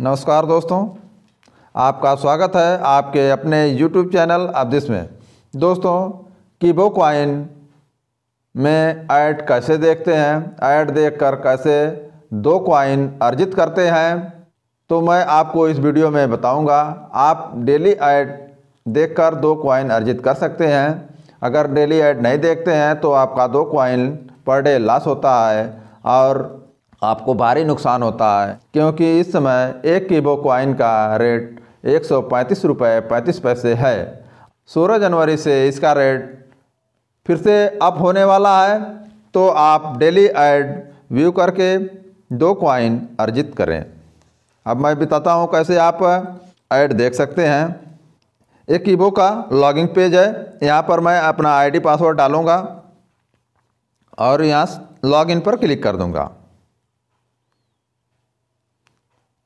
नमस्कार दोस्तों आपका स्वागत है आपके अपने यूट्यूब चैनल अब्दिस में दोस्तों की वो क्वाइन में ऐड कैसे देखते हैं ऐड देखकर कैसे दो क्वाइन अर्जित करते हैं तो मैं आपको इस वीडियो में बताऊंगा आप डेली ऐड देखकर दो क्वाइन अर्जित कर सकते हैं अगर डेली ऐड नहीं देखते हैं तो आपका दो क्वाइन पर डे लॉस होता है और आपको भारी नुकसान होता है क्योंकि इस समय एक कीबो क्वाइन का रेट एक सौ पैंतीस रुपये पैंतीस पैसे है सोलह जनवरी से इसका रेट फिर से अप होने वाला है तो आप डेली ऐड व्यू करके दो क्वाइन अर्जित करें अब मैं बताता हूँ कैसे आप ऐड देख सकते हैं एक कीबो का लॉगिंग पेज है यहाँ पर मैं अपना आईडी पासवर्ड डालूँगा और यहाँ लॉगिन पर क्लिक कर दूँगा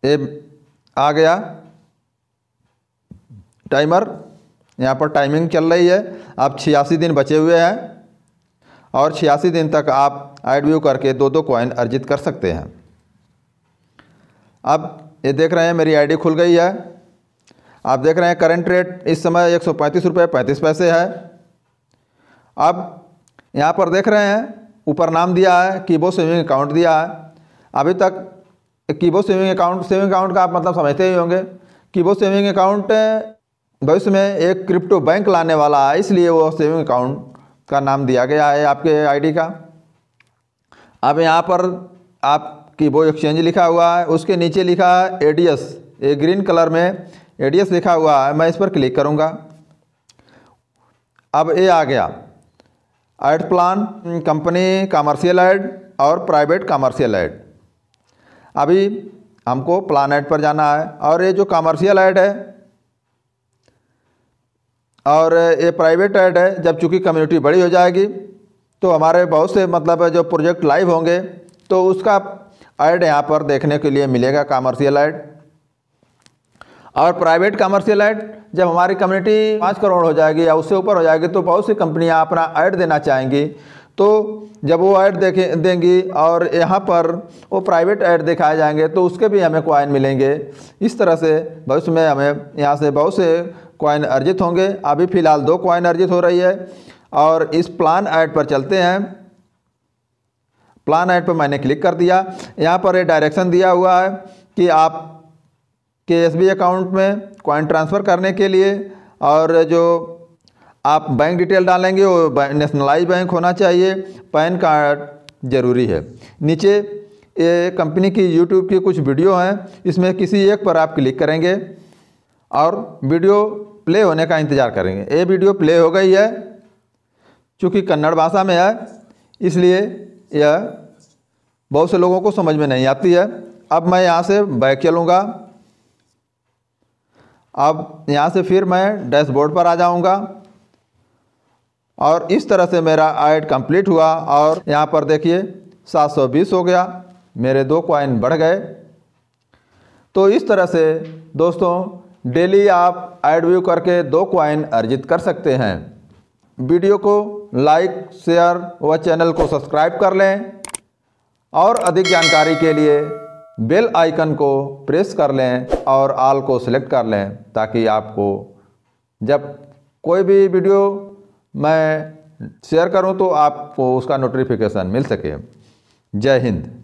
ये आ गया टाइमर यहाँ पर टाइमिंग चल रही है अब छियासी दिन बचे हुए हैं और छियासी दिन तक आप एड व्यू करके दो दो कॉइन अर्जित कर सकते हैं अब ये देख रहे हैं मेरी आईडी खुल गई है आप देख रहे हैं करंट रेट इस समय एक सौ पैंतीस रुपये पैंतीस पैसे है अब यहाँ पर देख रहे हैं ऊपर नाम दिया है कीबो सेविंग अकाउंट दिया है अभी तक कीबो सेविंग अकाउंट सेविंग अकाउंट का आप मतलब समझते ही होंगे कीबो सेविंग अकाउंट भविष्य में एक क्रिप्टो बैंक लाने वाला है इसलिए वो सेविंग अकाउंट का नाम दिया गया है आपके आईडी का अब यहाँ पर आप कीबो एक्सचेंज लिखा हुआ है उसके नीचे लिखा है एडीएस ये ग्रीन कलर में एडीएस लिखा हुआ है मैं इस पर क्लिक करूँगा अब ये आ गया ad plan company commercial ad और प्राइवेट कामर्शियल एड अभी हमको प्लानट पर जाना है और ये जो कॉमर्शियल ऐड है और ये प्राइवेट ऐड है जब चूँकि कम्युनिटी बड़ी हो जाएगी तो हमारे बहुत से मतलब जो प्रोजेक्ट लाइव होंगे तो उसका ऐड यहाँ पर देखने के लिए मिलेगा कॉमर्शियल ऐड और प्राइवेट कॉमर्शियल ऐड जब हमारी कम्युनिटी पाँच करोड़ हो जाएगी या उससे ऊपर हो जाएगी तो बहुत सी कंपनियाँ अपना ऐड देना चाहेंगी तो जब वो ऐड देखे देंगी और यहाँ पर वो प्राइवेट ऐड दिखाए जाएंगे तो उसके भी हमें क्वाइन मिलेंगे इस तरह से भविष्य में हमें यहाँ से बहुत से क्वाइन अर्जित होंगे अभी फ़िलहाल दो कॉइन अर्जित हो रही है और इस प्लान ऐड पर चलते हैं प्लान ऐड पर मैंने क्लिक कर दिया यहाँ पर ये डायरेक्शन दिया हुआ है कि आप के एस अकाउंट में कॉइन ट्रांसफ़र करने के लिए और जो आप बैंक डिटेल डालेंगे वो नेशनलाइज बैंक होना चाहिए पैन कार्ड जरूरी है नीचे ये कंपनी की यूट्यूब की कुछ वीडियो हैं इसमें किसी एक पर आप क्लिक करेंगे और वीडियो प्ले होने का इंतज़ार करेंगे ये वीडियो प्ले हो गई है चूँकि कन्नड़ भाषा में है इसलिए यह बहुत से लोगों को समझ में नहीं आती है अब मैं यहाँ से बैक चलूँगा अब यहाँ से फिर मैं डैशबोर्ड पर आ जाऊँगा और इस तरह से मेरा ऐड कंप्लीट हुआ और यहाँ पर देखिए 720 हो गया मेरे दो क्वाइन बढ़ गए तो इस तरह से दोस्तों डेली आप ऐड व्यू करके दो क्वाइन अर्जित कर सकते हैं वीडियो को लाइक शेयर व चैनल को सब्सक्राइब कर लें और अधिक जानकारी के लिए बेल आइकन को प्रेस कर लें और आल को सिलेक्ट कर लें ताकि आपको जब कोई भी वीडियो मैं शेयर करूं तो आपको उसका नोटिफिकेशन मिल सके जय हिंद